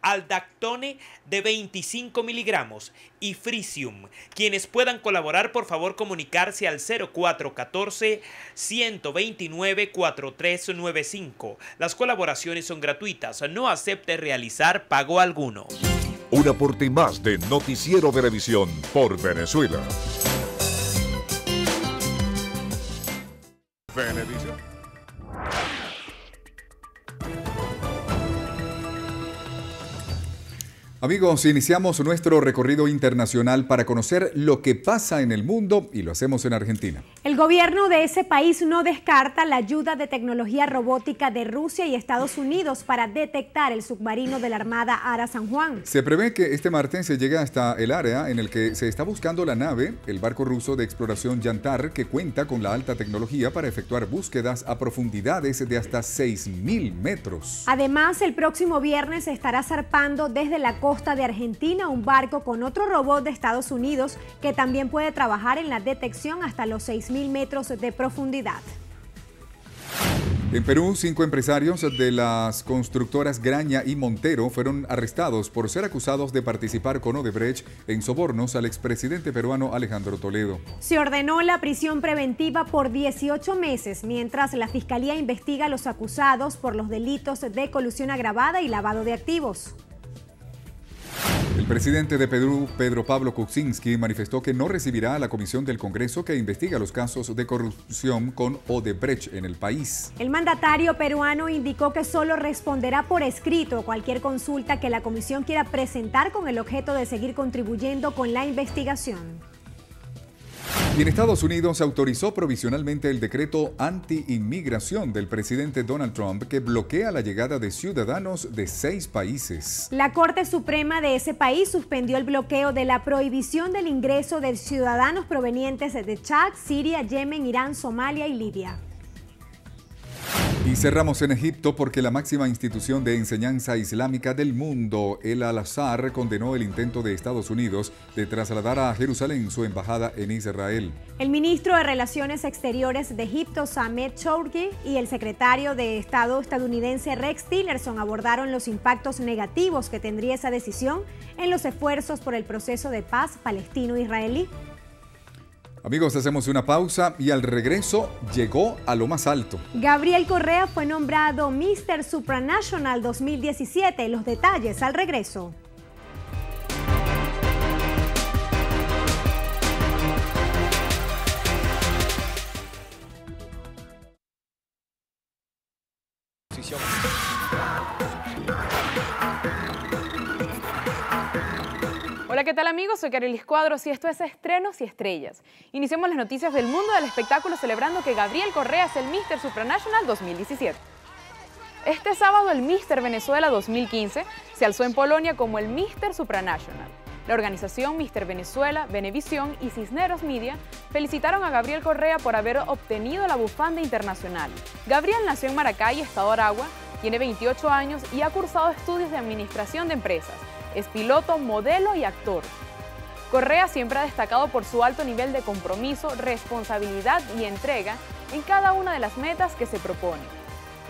aldactone de 25 miligramos y frisium. Quienes puedan colaborar, por favor, comunicarse al 0414-129-4395. Las colaboraciones son gratuitas. No acepte realizar pago alguno. Un aporte más de Noticiero Televisión por Venezuela. Amigos, iniciamos nuestro recorrido internacional para conocer lo que pasa en el mundo y lo hacemos en Argentina. El gobierno de ese país no descarta la ayuda de tecnología robótica de Rusia y Estados Unidos para detectar el submarino de la Armada Ara San Juan. Se prevé que este martes se llegue hasta el área en el que se está buscando la nave, el barco ruso de exploración Yantar, que cuenta con la alta tecnología para efectuar búsquedas a profundidades de hasta 6.000 metros. Además, el próximo viernes estará zarpando desde la costa, costa de Argentina un barco con otro robot de Estados Unidos que también puede trabajar en la detección hasta los 6.000 metros de profundidad. En Perú, cinco empresarios de las constructoras Graña y Montero fueron arrestados por ser acusados de participar con Odebrecht en sobornos al expresidente peruano Alejandro Toledo. Se ordenó la prisión preventiva por 18 meses, mientras la Fiscalía investiga a los acusados por los delitos de colusión agravada y lavado de activos presidente de Perú, Pedro Pablo Kuczynski, manifestó que no recibirá a la comisión del Congreso que investiga los casos de corrupción con Odebrecht en el país. El mandatario peruano indicó que solo responderá por escrito cualquier consulta que la comisión quiera presentar con el objeto de seguir contribuyendo con la investigación. Y en Estados Unidos se autorizó provisionalmente el decreto anti-inmigración del presidente Donald Trump que bloquea la llegada de ciudadanos de seis países. La Corte Suprema de ese país suspendió el bloqueo de la prohibición del ingreso de ciudadanos provenientes de Chad, Siria, Yemen, Irán, Somalia y Libia. Y cerramos en Egipto porque la máxima institución de enseñanza islámica del mundo, el Al-Azhar, condenó el intento de Estados Unidos de trasladar a Jerusalén su embajada en Israel. El ministro de Relaciones Exteriores de Egipto, Samed Chourki, y el secretario de Estado estadounidense Rex Tillerson abordaron los impactos negativos que tendría esa decisión en los esfuerzos por el proceso de paz palestino-israelí Amigos, hacemos una pausa y al regreso llegó a lo más alto. Gabriel Correa fue nombrado Mr. Supranational 2017. Los detalles al regreso. Hola, ¿qué tal amigos? Soy Carolis Cuadros y esto es Estrenos y Estrellas. Iniciamos las noticias del mundo del espectáculo celebrando que Gabriel Correa es el Mr. Supranational 2017. Este sábado el Mr. Venezuela 2015 se alzó en Polonia como el Mr. Supranational. La organización Mr. Venezuela, Venevisión, y Cisneros Media felicitaron a Gabriel Correa por haber obtenido la bufanda internacional. Gabriel nació en Maracay, Estado Aragua, tiene 28 años y ha cursado estudios de Administración de Empresas es piloto, modelo y actor. Correa siempre ha destacado por su alto nivel de compromiso, responsabilidad y entrega en cada una de las metas que se propone.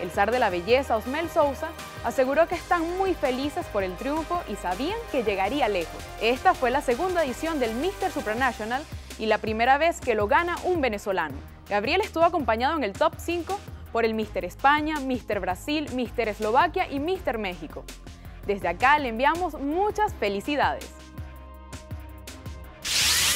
El zar de la belleza, Osmel Sousa, aseguró que están muy felices por el triunfo y sabían que llegaría lejos. Esta fue la segunda edición del Mister Supranational y la primera vez que lo gana un venezolano. Gabriel estuvo acompañado en el top 5 por el Mister España, Mister Brasil, Mister Eslovaquia y Mister México. Desde acá le enviamos muchas felicidades.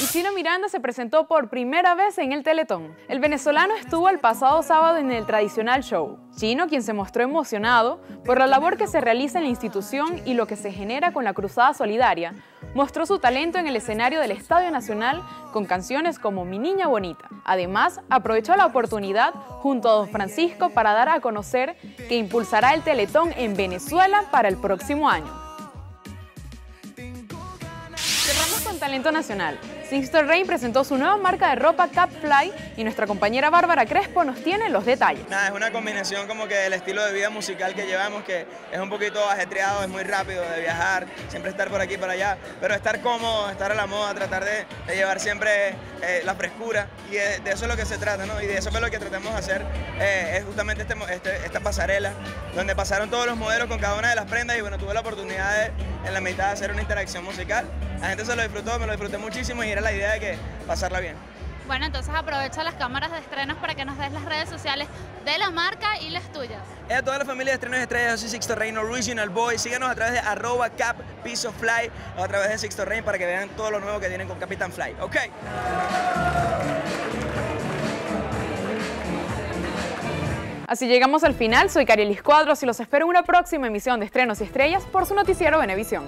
Y Chino Miranda se presentó por primera vez en el Teletón. El venezolano estuvo el pasado sábado en el tradicional show. Chino, quien se mostró emocionado por la labor que se realiza en la institución y lo que se genera con la Cruzada Solidaria, mostró su talento en el escenario del Estadio Nacional con canciones como Mi Niña Bonita. Además, aprovechó la oportunidad junto a Don Francisco para dar a conocer que impulsará el Teletón en Venezuela para el próximo año. Cerramos con talento nacional. Sister Rain presentó su nueva marca de ropa Cap Fly, y nuestra compañera Bárbara Crespo nos tiene los detalles. Nada, es una combinación como que del estilo de vida musical que llevamos, que es un poquito ajetreado, es muy rápido de viajar, siempre estar por aquí, para allá, pero estar cómodo, estar a la moda, tratar de, llevar siempre eh, la frescura y de, eso es lo que se trata, ¿no? Y de eso es lo que tratamos de hacer, eh, es justamente este, este, esta pasarela, donde pasaron todos los modelos con cada una de las prendas y bueno, tuve la oportunidad en la mitad de hacer una interacción musical. La gente se lo disfrutó, me lo disfruté muchísimo y era la idea de que pasarla bien. Bueno, entonces aprovecha las cámaras de estrenos para que nos des las redes sociales de la marca y las tuyas. a toda la familia de estrenos y estrellas, yo soy Sixto Reino, Original Boy. Síganos a través de arroba cap piso fly o a través de Sixto Reino para que vean todo lo nuevo que tienen con Capitán Fly. ¿Ok? Así llegamos al final. Soy Carielis Cuadros y los espero en una próxima emisión de Estrenos y Estrellas por su noticiero Venevisión.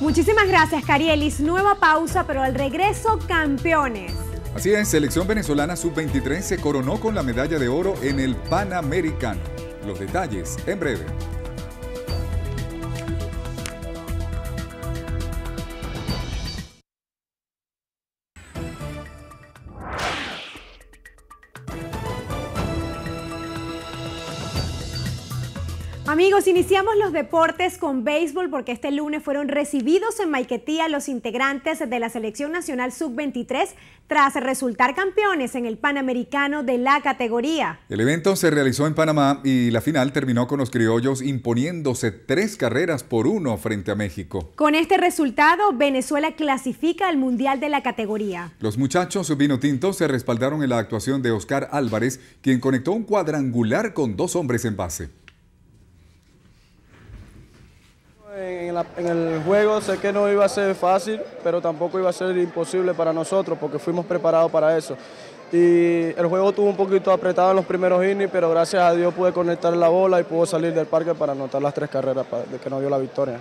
Muchísimas gracias, Carielis. Nueva pausa, pero al regreso, campeones. Así es, selección venezolana sub-23 se coronó con la medalla de oro en el Panamericano. Los detalles en breve. Amigos, iniciamos los deportes con béisbol porque este lunes fueron recibidos en Maiquetía los integrantes de la Selección Nacional Sub-23 tras resultar campeones en el Panamericano de la categoría. El evento se realizó en Panamá y la final terminó con los criollos imponiéndose tres carreras por uno frente a México. Con este resultado, Venezuela clasifica al Mundial de la categoría. Los muchachos vino tinto se respaldaron en la actuación de Oscar Álvarez, quien conectó un cuadrangular con dos hombres en base. En, el juego sé que no iba a ser fácil, pero tampoco iba a ser imposible para nosotros porque fuimos preparados para eso. Y el juego estuvo un poquito apretado en los primeros innings, pero gracias a Dios pude conectar la bola y pudo salir del parque para anotar las tres carreras de que nos dio la victoria.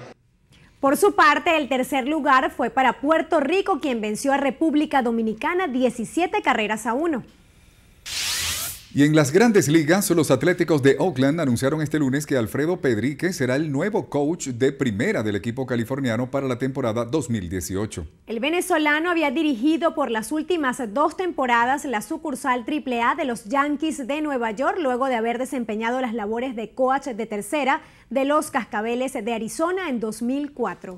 Por su parte, el tercer lugar fue para Puerto Rico, quien venció a República Dominicana 17 carreras a 1. Y en las grandes ligas, los Atléticos de Oakland anunciaron este lunes que Alfredo Pedrique será el nuevo coach de primera del equipo californiano para la temporada 2018. El venezolano había dirigido por las últimas dos temporadas la sucursal AAA de los Yankees de Nueva York, luego de haber desempeñado las labores de coach de tercera de los Cascabeles de Arizona en 2004.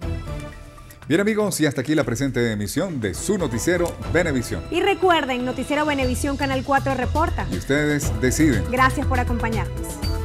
Bien amigos, y hasta aquí la presente emisión de su noticiero Benevisión. Y recuerden, noticiero Benevisión Canal 4 reporta. Y ustedes deciden. Gracias por acompañarnos.